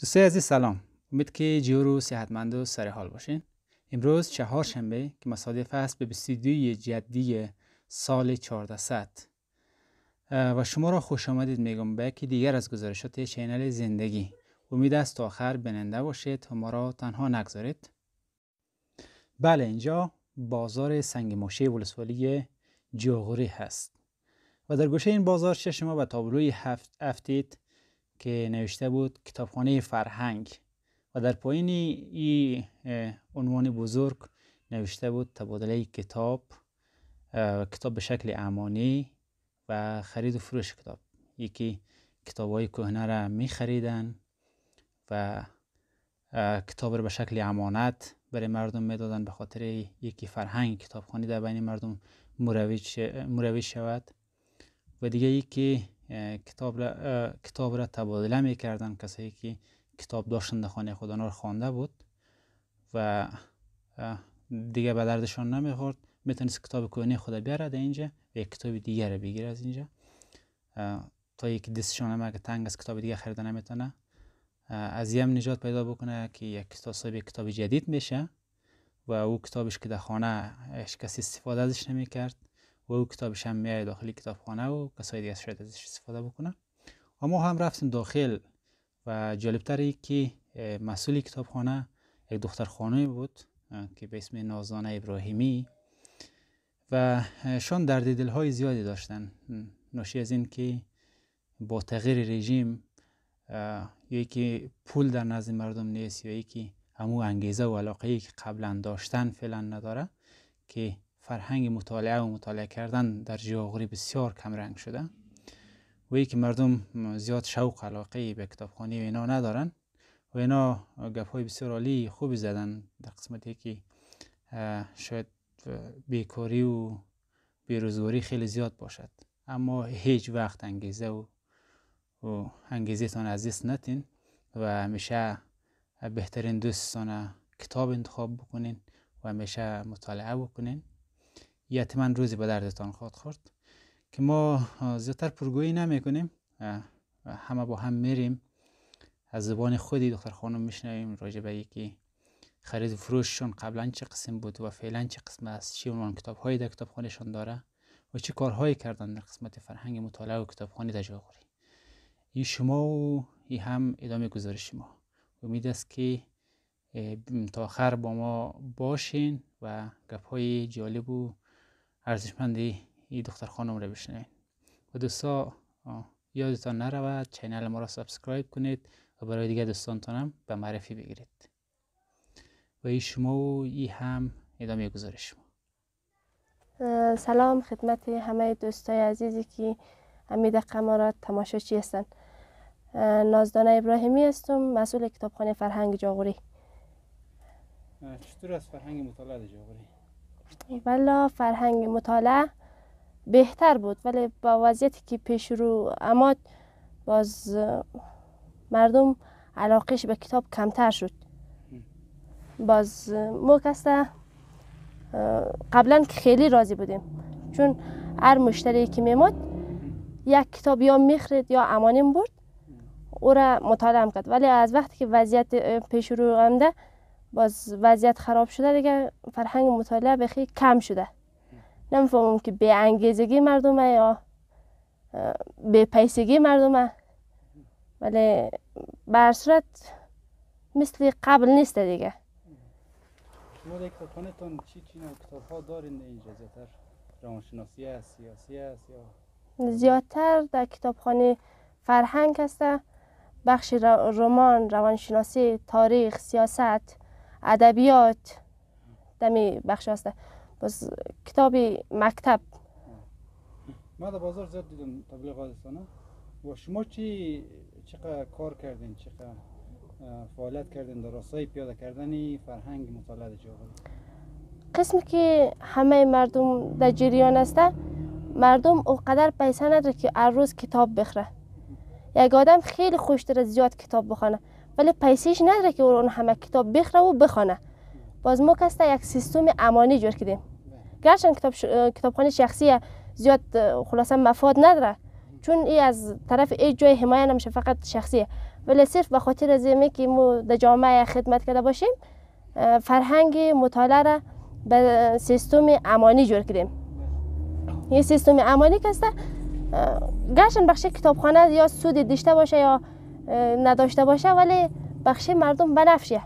دوستای عزیز سلام امید که جور و صحتمند و سر حال باشین امروز شنبه که مصادف است به 22 جدی سال 1400 و شما را خوش آمدید میگم به که دیگر از گزارشات چینل زندگی امید است تا آخر بیننده باشید و ما را تنها نگذارید بله اینجا بازار سنگ ماشه ولسوالی جغری هست و در گوشه این بازار چه شما به تابلوی هفت افتید که نوشته بود کتابخانه فرهنگ و در پایین این عنوان بزرگ نوشته بود تبادله کتاب کتاب به شکل امانی و خرید و فروش کتاب یکی کتاب های کهنه را می خریدن و کتاب را به شکل امانت برای مردم دادن به خاطر یکی فرهنگ کتابخانه در بین مردم مرویش شود و دیگه یکی کتاب را, کتاب را تبادله می کردن کسایی که کتاب داشتن در خانه خود را خوانده بود و دیگه به دردشان نمیخورد میتونست کتاب کهنه خود بیاره در اینجا و یک کتاب دیگر بگیره از اینجا تا یک دستشان هم اگه تنگ از کتاب دیگه خریده نمیتونه از یه نجات پیدا بکنه که یک کتاب صاحب کتاب جدید میشه و او کتابش که در خانه کسی استفاده ازش نمیکرد و او کتابش هم میای داخل کتابخانه و کسای دیگه شاید ازش استفاده بکنن. و ما هم رفتیم داخل و جالب جالبتر که مسئول کتابخانه یک دختر خانوی بود که به اسم نازانه ابراهیمی و شان درد های زیادی داشتن ناشی از این که با تغییر رژیم یا پول در نزد مردم نیست یا که همو انگیزه و علاقه ای که قبلا داشتن فعلا نداره که فرهنگ مطالعه و مطالعه کردن در جیاغوری بسیار کم رنگ شده و ای که مردم زیاد شوق علاقه به کتابخانی و اینا ندارن و اینا گپ های بسیار عالی خوبی زدن در قسمتی که شاید بیکاری و بیروزگاری خیلی زیاد باشد اما هیچ وقت انگیزه و, و انگیزه تان عزیز نتین و همیشه بهترین دوستان کتاب انتخاب بکنین و همیشه مطالعه بکنین یتیما روزی به دردتان خواهد خورد که ما زیادتر پرگویی نمی همه با هم میریم از زبان خودی دختر خانم میشنویم راجع به یکی خرید فروششون قبلا چه قسم بود و فعلا چه قسم است چی عنوان کتاب های در کتابخانهشان داره و چه کارهایی کردن در قسمت فرهنگ مطالعه و در تجاوری این شما و این هم ادامه گزارش ما امید است که تا با ما باشین و گپ های جالب و ارزشمندی ای دختر خانم رو بشنوید و دوستا یادتان نرود چینل ما را سابسکرایب کنید و برای دیگه دوستانتان به معرفی بگیرید و ای شما و ای هم ادامه گزارش شما سلام خدمت همه دوستای عزیزی که همین دقیقه ما را تماشاچی هستن نازدانه ابراهیمی هستم مسئول کتابخانه فرهنگ جاغوری چطور از فرهنگ مطالعه جاغوری بله، فرهنگ مطالعه بهتر بود ولی با وضعیتی که پیش رو اما باز مردم علاقش به کتاب کمتر شد باز ما کسته قبلا خیلی راضی بودیم چون هر مشتری که میمود یک کتاب یا میخرید یا امانیم برد او را مطالعه کرد ولی از وقتی که وضعیت پیش رو آمده باز وضعیت خراب شده دیگه فرهنگ مطالعه بخی کم شده نمیفهمم که به انگیزگی مردمه یا به پیسگی مردمه ولی بر صورت مثل قبل نیست دیگه شما در تون چی چی کتاب ها دارین روانشناسی سیاسی یا زیادتر در کتابخانه فرهنگ هسته بخش رمان روانشناسی تاریخ سیاست ادبیات دمی بخش هست باز کتاب مکتب ما در بازار زیاد دیدم تبلیغات نه و شما چی چقدر کار کردین چقدر فعالیت کردین در راستای پیاده کردن فرهنگ مطالعه جاغل قسمی که همه مردم در جریان است مردم اوقدر پیسه نداره که هر روز کتاب بخره یک آدم خیلی خوش از زیاد کتاب بخونه ولی پیسیش نداره که اون همه کتاب بخره و بخونه باز ما کسته یک سیستم امانی جور کردیم گرچه کتاب ش... کتابخانه شخصی زیاد خلاصه مفاد نداره چون ای از طرف ای جای حمایه نمیشه فقط شخصیه ولی صرف به خاطر زمینه که ما در جامعه خدمت کرده باشیم فرهنگ مطالعه را به سیستم امانی جور کردیم یه سیستم امانی که گرچه بخش کتابخانه یا سود داشته باشه یا نداشته باشه ولی بخش مردم بنفشه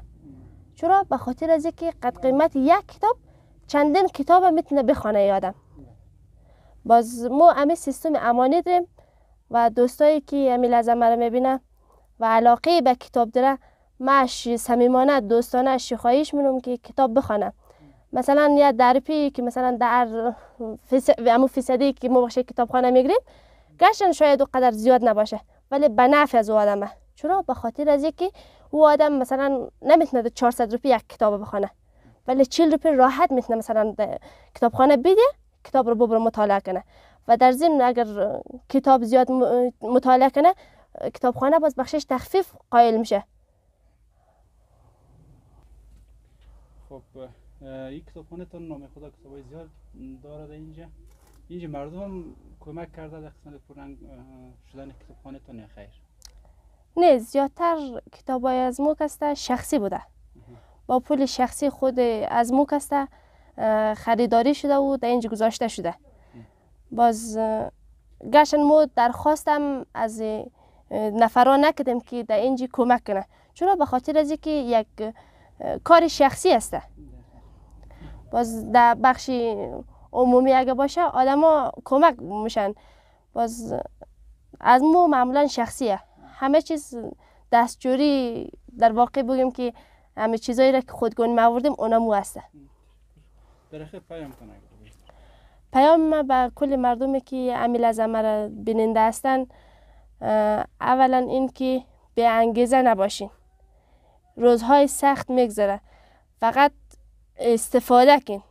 چرا به خاطر از اینکه قد قیمت یک کتاب چندین کتاب میتونه بخونه یادم باز ما امی سیستم امانی داریم و دوستایی که امی لازم رو میبینه و علاقه به کتاب داره مش صمیمانه دوستانه خواهش میکنم که کتاب بخونه مثلا یه درپی که مثلا در فیصدی که ما کتاب کتابخانه میگیریم گشتن شاید قدر زیاد نباشه ولی به نفع از او آدمه چرا به خاطر از اینکه او آدم مثلا نمیتونه 400 روپی یک کتاب بخونه ولی 40 روپی راحت میتونه مثلا کتابخانه بده کتاب رو ببره مطالعه کنه و در ضمن اگر کتاب زیاد مطالعه کنه کتابخانه باز بخشش تخفیف قائل میشه خب یک کتابخانه تا نام خدا کتابای زیاد داره اینجا اینجا مردم کمک کرده در قسمت پرنگ شدن کتابخانه نه خیر نه زیادتر های از موک شخصی بوده با پول شخصی خود از موک خریداری شده و در اینجا گذاشته شده باز گشن مو هم از نفران نکدم که در اینجا کمک کنه چرا به خاطر از که یک کار شخصی هسته باز در بخشی عمومی اگه باشه آدما کمک میشن باز از مو معمولا شخصیه همه چیز دستجوری در واقع بگیم که همه چیزایی را که خودگون موردیم اونا مو هسته پیام کنه پیام ما به کل مردمی که امیل از را بیننده هستن اولا این که به انگیزه نباشین روزهای سخت میگذره فقط استفاده کن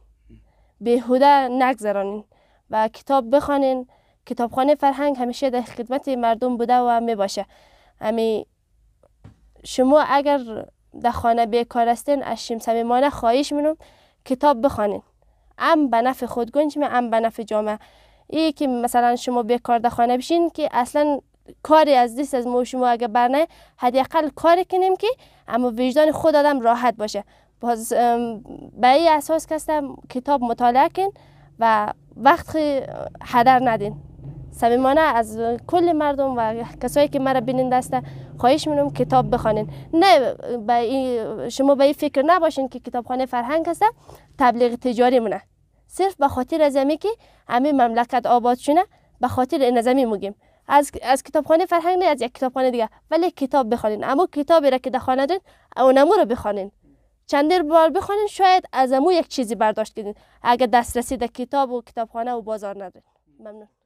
بیهوده نگذرانین و کتاب بخوانین کتابخانه فرهنگ همیشه در خدمت مردم بوده و می باشه شما اگر در خانه بیکار هستین از شیم نه خواهش مینم کتاب بخوانین ام به نفع خود گنج می ام به نفع جامعه ای که مثلا شما بیکار در خانه بشین که اصلا کاری از دست از ما شما اگر برنه حداقل کاری کنیم که اما وجدان خود آدم راحت باشه باز به این اساس هستم کتاب مطالعه کن و وقت هدر ندین صمیمانه از کل مردم و کسایی که مرا بیننده دسته خواهش میکنم کتاب بخوانین نه به شما به این فکر نباشین که کتابخانه فرهنگ هست تبلیغ تجاری مونه صرف به خاطر از که همه مملکت آباد شونه به خاطر این زمین میگیم از از کتابخانه فرهنگ نه از یک کتابخانه دیگه ولی کتاب بخوانین اما کتابی را که در خانه دارین رو بخوانین چندین بار بخوانید شاید از امو یک چیزی برداشت کنین اگر دسترسی در کتاب و کتابخانه و بازار ندارین ممنون